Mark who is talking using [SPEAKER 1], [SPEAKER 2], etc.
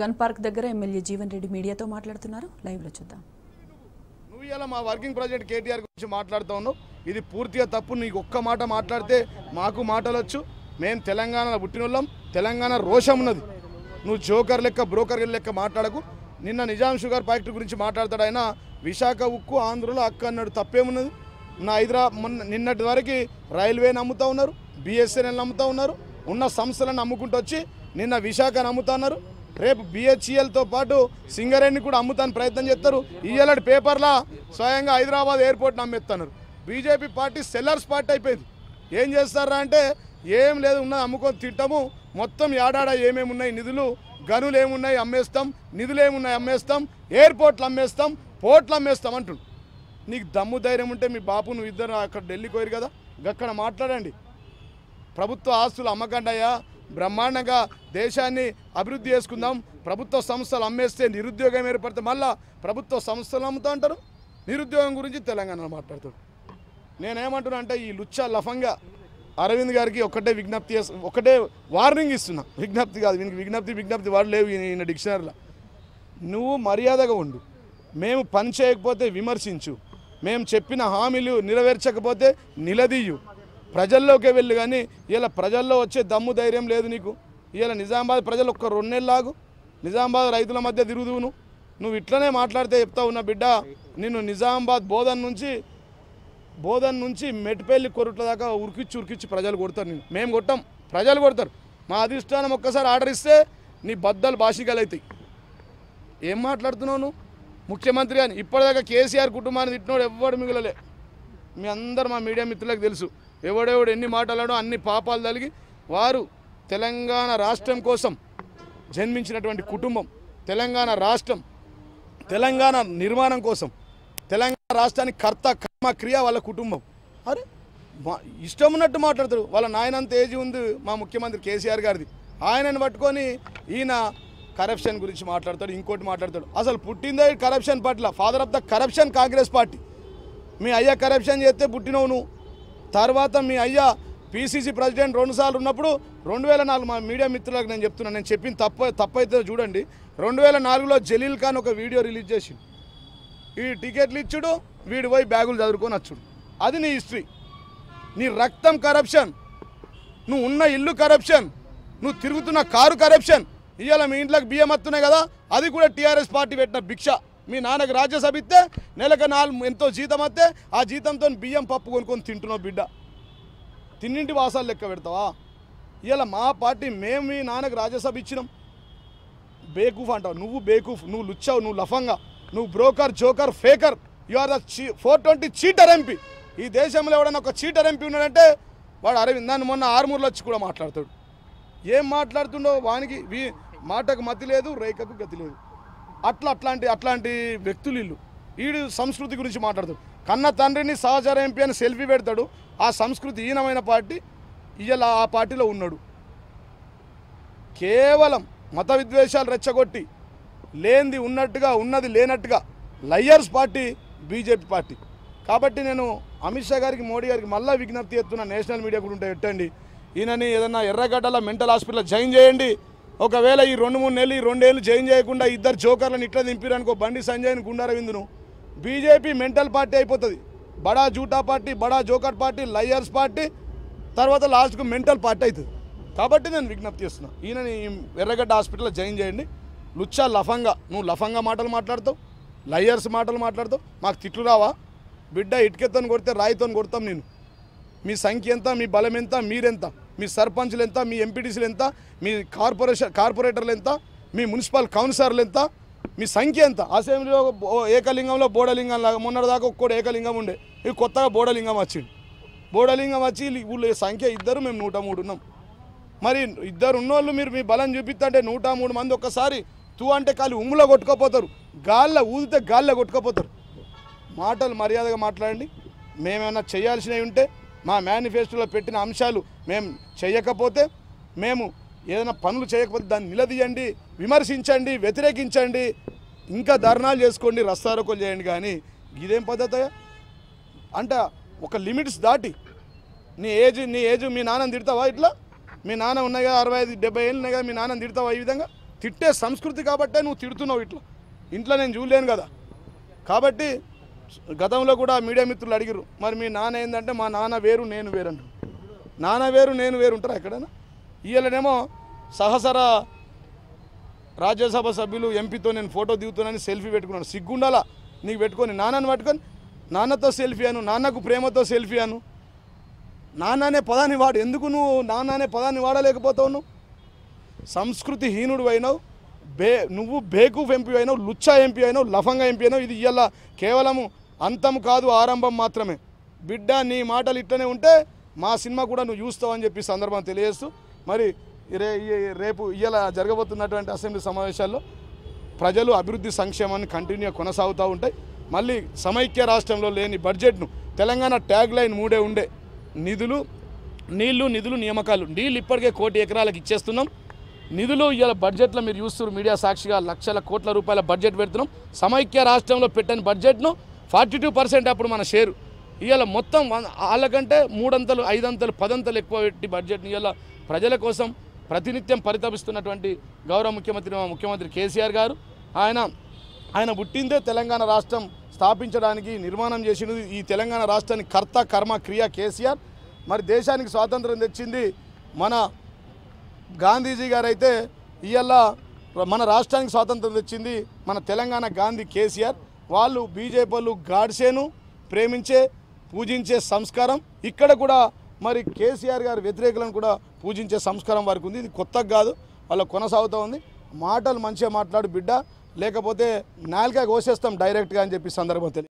[SPEAKER 1] gun park దగ్గర MLA Jeevan Reddy మీడియాతో మాట్లాడుతున్నారు లో చూద్దాం నువ్వు ఇలా మా వర్కింగ్ ప్రెసిడెంట్ కేటీఆర్ గురించి మాట్లాడుతూ ఉన్నావు ఇది పూర్తిగా తప్పు నీకు ఒక్క మాట మాట్లాడితే మాకు మాటలొచ్చు మేము తెలంగాణ పుట్టిన తెలంగాణ రోషం ఉన్నది నువ్వు జోకర్ లెక్క బ్రోకర్ లెక్క మాట్లాడకు నిన్న నిజాం షుగర్ ఫ్యాక్టరీ గురించి మాట్లాడతాడు ఆయన విశాఖ ఉక్కు ఆంధ్రలో అక్క అన్నాడు తప్పేమున్నది నా హైదరాబాద్ మొన్న నిన్నటి వరకు రైల్వే నమ్ముతూ ఉన్నారు బిఎస్ఎన్ఎల్ నమ్ముతూ ఉన్నారు ఉన్న సంస్థలను నమ్ముకుంటూ వచ్చి నిన్న విశాఖ నమ్ముతా ఉన్నారు రేపు బిహెచ్ఈఎల్తో e పాటు సింగరేణి కూడా అమ్ముతాను ప్రయత్నం చేస్తారు ఈఎల్ఎడ్ పేపర్లా స్వయంగా హైదరాబాద్ ఎయిర్పోర్ట్ని అమ్మేస్తున్నారు బీజేపీ పార్టీ సెల్లర్స్ పార్టీ అయిపోయింది ఏం చేస్తారా అంటే ఏం లేదు ఉన్నది అమ్ముకొని తింటాము మొత్తం ఏడాడ ఏమేమి ఉన్నాయి నిధులు గనులు ఏమున్నాయి అమ్మేస్తాం నిధులు ఏమున్నాయి అమ్మేస్తాం ఎయిర్పోర్ట్లు అమ్మేస్తాం పోర్ట్లు అమ్మేస్తాం అంటుండు నీకు దమ్ము ధైర్యం ఉంటే మీ బాపు నువ్వు ఇద్దరు అక్కడ ఢిల్లీకి పోయారు కదా అక్కడ మాట్లాడండి ప్రభుత్వ ఆస్తులు అమ్మకండి బ్రహ్మాండంగా దేశాన్ని అభివృద్ధి చేసుకుందాం ప్రభుత్వ సంస్థలు అమ్మేస్తే నిరుద్యోగం ఏర్పడితే మళ్ళా ప్రభుత్వ సంస్థలు అమ్ముతా అంటారు నిరుద్యోగం గురించి తెలంగాణలో మాట్లాడుతాడు నేనేమంటున్నా అంటే ఈ లుచ్చ లఫంగా అరవింద్ గారికి ఒక్కటే విజ్ఞప్తి ఒకటే వార్నింగ్ ఇస్తున్నా విజ్ఞప్తి కాదు వీనికి విజ్ఞప్తి విజ్ఞప్తి వాడు లేవు ఈయన డిక్షనరీలో నువ్వు మర్యాదగా ఉండు మేము పని చేయకపోతే విమర్శించు మేము చెప్పిన హామీలు నెరవేర్చకపోతే నిలదీయు ప్రజల్లోకి వెళ్ళి కానీ ఇలా ప్రజల్లో వచ్చే దమ్ము ధైర్యం లేదు నీకు ఇలా నిజామాబాద్ ప్రజలు ఒక్క రెండేళ్ళలాగు నిజామాబాద్ రైతుల మధ్య తిరుగుదువు నువ్వు ఇట్లనే మాట్లాడితే చెప్తా ఉన్న బిడ్డ నిన్ను నిజామాబాద్ బోధన్ నుంచి బోధన్ నుంచి మెట్పల్లి కొరుట్ల దాకా ఉరికిచ్చి ఉరికిచ్చి ప్రజలు కొడతారు నేను మేము కొట్టాం ప్రజలు కొడతారు మా అధిష్టానం ఒక్కసారి ఆర్డర్ ఇస్తే నీ బద్దలు బాషికలవుతాయి ఏం మాట్లాడుతున్నావు నువ్వు ముఖ్యమంత్రి అని ఇప్పటిదాకా కేసీఆర్ కుటుంబాన్ని తిట్టినోడు ఎవ్వడు మిగిలలే మీ అందరు మా మీడియా మిత్రులకు తెలుసు ఎవడెవడు ఎన్ని మాట్లాడో అన్ని పాపాలు తలిగి వారు తెలంగాణ రాష్ట్రం కోసం జన్మించినటువంటి కుటుంబం తెలంగాణ రాష్ట్రం తెలంగాణ నిర్మాణం కోసం తెలంగాణ రాష్ట్రానికి కర్త కర్మ క్రియ వాళ్ళ కుటుంబం అరే మా ఇష్టం ఉన్నట్టు మాట్లాడతారు వాళ్ళ నాయనంత ఏజీ ఉంది మా ముఖ్యమంత్రి కేసీఆర్ గారిది ఆయనను పట్టుకొని ఈయన కరప్షన్ గురించి మాట్లాడతాడు ఇంకోటి మాట్లాడతాడు అసలు పుట్టిందే కరప్షన్ పట్ల father of the corruption Congress party మీ అయ్యా కరప్షన్ చేస్తే పుట్టినవు నువ్వు తర్వాత మీ అయ్యా పీసీసీ ప్రెసిడెంట్ రెండుసార్లు ఉన్నప్పుడు రెండు వేల నాలుగు మా మీడియా మిత్రులకు నేను చెప్తున్నాను నేను చెప్పింది తప్ప తప్పైతే చూడండి రెండు వేల నాలుగులో జలీల్ ఖాన్ ఒక వీడియో రిలీజ్ చేసి ఈ టికెట్లు ఇచ్చుడు వీడు పోయి బ్యాగులు చదువుకొని వచ్చుడు అది నీ హిస్టరీ నీ రక్తం కరప్షన్ నువ్వు ఉన్న ఇల్లు కరప్షన్ నువ్వు తిరుగుతున్న కారు కరప్షన్ ఇవాళ మీ ఇంట్లోకి బియ్యం వస్తున్నాయి కదా అది కూడా టీఆర్ఎస్ పార్టీ పెట్టిన భిక్ష మీ నాన్నకు రాజ్యసభ ఇస్తే నెలకు నాలుగు ఎంతో జీతం వస్తే ఆ జీతంతో బియ్యం పప్పు కొనుక్కొని తింటున్నావు బిడ్డ తిన్నింటి వాసాలు లెక్క పెడతావా ఇలా మా పార్టీ మేము మీ నాన్నకు రాజ్యసభ ఇచ్చినాం బేకూఫ్ అంటావు నువ్వు బేకూఫ్ నువ్వు లుచ్చావు నువ్వు లఫంగా నువ్వు broker joker faker you are the చీ ఫోర్ ట్వంటీ చీటర్ ఎంపీ ఈ దేశంలో ఎవడన్నా ఒక చీటర్ ఎంపీ ఉన్నాడంటే వాడు అరవింద్ దాన్ని మొన్న ఆర్మూర్లో వచ్చి కూడా మాట్లాడతాడు ఏం మాట్లాడుతుండో వానికి మాటకు మతి లేదు రేఖకు గతి లేదు అట్లా అట్లాంటి అట్లాంటి వ్యక్తులు ఇల్లు వీడు సంస్కృతి గురించి మాట్లాడతాడు కన్న తండ్రిని సహచార ఎంపీ అని సెల్ఫీ పెడతాడు ఆ సంస్కృతి హీనమైన పార్టీ ఇవాళ ఆ పార్టీలో ఉన్నాడు కేవలం మత విద్వేషాలు రెచ్చగొట్టి లేనిది ఉన్నట్టుగా ఉన్నది లేనట్టుగా లయర్స్ పార్టీ బీజేపీ పార్టీ కాబట్టి నేను అమిత్ షా గారికి మోడీ గారికి మళ్ళీ విజ్ఞప్తి ఎత్తున నేషనల్ మీడియా కూడా ఉంటే పెట్టండి ఈయనని ఏదన్నా ఎర్రగడ్డల మెంటల్ హాస్పిటల్ జాయిన్ చేయండి ఒకవేళ ఈ రెండు మూడు నెలలు ఈ రెండేళ్ళు చేంజ్ చేయకుండా ఇద్దరు జోకర్లను ఇట్లా దింపిరనుకో బండి సంజయ్ని గుండారవిందును బీజేపీ మెంటల్ పార్టీ అయిపోతుంది బడా జూటా పార్టీ బడా జోకర్ పార్టీ లయర్స్ పార్టీ తర్వాత లాస్ట్కు మెంటల్ పార్టీ అవుతుంది కాబట్టి నేను విజ్ఞప్తి చేస్తున్నా ఈయనని ఎర్రగడ్డ హాస్పిటల్లో జాయిన్ చేయండి లుచ్చా లఫంగా నువ్వు లఫంగా మాటలు మాట్లాడతావు లయర్స్ మాటలు మాట్లాడతావు మాకు తిట్లు రావా బిడ్డ ఇటుకెత్తని కొడితే రాయితో కొడతాం నేను మీ సంఖ్య ఎంత మీ బలం ఎంత మీరెంత మీ సర్పంచ్లు ఎంత మీ ఎంపీటీసీలు ఎంత మీ కార్పొరేషన్ కార్పొరేటర్లు ఎంత మీ మున్సిపల్ కౌన్సిలర్లు ఎంత మీ సంఖ్య ఎంత అసెంబ్లీలో ఏకలింగంలో బోడలింగం లాగా మొన్నటిదాకా ఒక్కోటి ఏకలింగం ఉండే ఇవి కొత్తగా బోడలింగం వచ్చింది బోడలింగం వచ్చి వీళ్ళు సంఖ్య ఇద్దరు మేము నూట మూడు ఉన్నాం మరి ఇద్దరు ఉన్నోళ్ళు మీరు మీ బలం చూపిస్తుంటే నూట మూడు మంది ఒక్కసారి తూ అంటే కాలు ఉమ్ములో కొట్టుకోపోతారు గాల్లో ఊదితే గాల్లో కొట్టుకోపోతారు మాటలు మర్యాదగా మాట్లాడండి మేమేమన్నా చేయాల్సినవి ఉంటే మా మేనిఫెస్టోలో పెట్టిన అంశాలు మేము చేయకపోతే మేము ఏదైనా పనులు చేయకపోతే దాన్ని నిలదీయండి విమర్శించండి వ్యతిరేకించండి ఇంకా ధర్నాలు చేసుకోండి రస్తారోకలు చేయండి కానీ ఇదేం పద్ధతి అంటే ఒక లిమిట్స్ దాటి నీ ఏజ్ నీ ఏజ్ మీ నాన్న తిడతావా ఇట్లా మీ నాన్న కదా అరవై ఐదు డెబ్బై ఏళ్ళు కదా మీ నాన్న తిడతావా ఈ విధంగా తిట్టే సంస్కృతి కాబట్టే నువ్వు తిడుతున్నావు ఇట్లా ఇంట్లో నేను చూడలేను కదా కాబట్టి గతంలో కూడా మీడియా మిత్రులు అడిగారు మరి మీ నాన్న ఏంటంటే మా నాన్న వేరు నేను వేరు అంటారు నాన్న వేరు నేను వేరు ఉంటారా ఎక్కడైనా వీళ్ళనేమో సహసర రాజ్యసభ సభ్యులు ఎంపీతో నేను ఫోటో దిగుతున్నాను సెల్ఫీ పెట్టుకున్నాను సిగ్గుండాలా నీకు పెట్టుకొని నాన్నని పట్టుకొని నాన్నతో సెల్ఫీ అను నాన్నకు ప్రేమతో సెల్ఫీ అను నాన్ననే పదాన్ని వాడు ఎందుకు నువ్వు నాన్ననే పదాన్ని వాడలేకపోతావు నువ్వు సంస్కృతి హీనుడు అయినావు బే నువ్వు బేకూఫ్ ఎంపీ అయినావు లుచ్చా ఎంపీ అయినావు లఫంగా ఎంపీ అయినావు ఇది ఇవాళ కేవలము అంతం కాదు ఆరంభం మాత్రమే బిడ్డ నీ మాటలు ఇట్టనే ఉంటే మా సినిమా కూడా నువ్వు చూస్తావు అని చెప్పి సందర్భం తెలియజేస్తూ మరి రే రేపు ఇవాళ జరగబోతున్నటువంటి అసెంబ్లీ సమావేశాల్లో ప్రజలు అభివృద్ధి సంక్షేమాన్ని కంటిన్యూ కొనసాగుతూ ఉంటాయి మళ్ళీ సమైక్య రాష్ట్రంలో లేని బడ్జెట్ను తెలంగాణ ట్యాగ్ లైన్ మూడే ఉండే నిధులు నీళ్లు నిధులు నియామకాలు నీళ్ళు ఇప్పటికే కోటి ఎకరాలకు ఇచ్చేస్తున్నాం నిధులు ఇవాళ బడ్జెట్లో మీరు చూస్తున్నారు మీడియా సాక్షిగా లక్షల కోట్ల రూపాయల బడ్జెట్ పెడుతున్నాం సమైక్య రాష్ట్రంలో పెట్టని బడ్జెట్ను ఫార్టీ టూ పర్సెంట్ అప్పుడు మన షేరు ఇవాళ మొత్తం వాళ్ళకంటే మూడంతలు ఐదంతలు పదంతలు ఎక్కువ పెట్టి బడ్జెట్ని ఇవాళ ప్రజల కోసం ప్రతినిత్యం పరితపిస్తున్నటువంటి గౌరవ ముఖ్యమంత్రి మా ముఖ్యమంత్రి కేసీఆర్ గారు ఆయన ఆయన పుట్టిందే తెలంగాణ రాష్ట్రం స్థాపించడానికి నిర్మాణం చేసినది ఈ తెలంగాణ రాష్ట్రానికి కర్త కర్మ క్రియ కేసీఆర్ మరి దేశానికి స్వాతంత్రం తెచ్చింది మన గాంధీజీ గారైతే ఇవాళ మన రాష్ట్రానికి స్వాతంత్రం తెచ్చింది మన తెలంగాణ గాంధీ కేసీఆర్ వాళ్ళు బీజేపీ వాళ్ళు గాడ్సేను ప్రేమించే పూజించే సంస్కారం ఇక్కడ కూడా మరి కేసీఆర్ గారి వ్యతిరేకులను కూడా పూజించే సంస్కారం వారికి ఉంది ఇది కొత్తగా కాదు వాళ్ళ కొనసాగుతూ ఉంది మాటలు మంచిగా మాట్లాడు బిడ్డ లేకపోతే నాలుక కోసేస్తాం డైరెక్ట్గా అని చెప్పి సందర్భం తెలియదు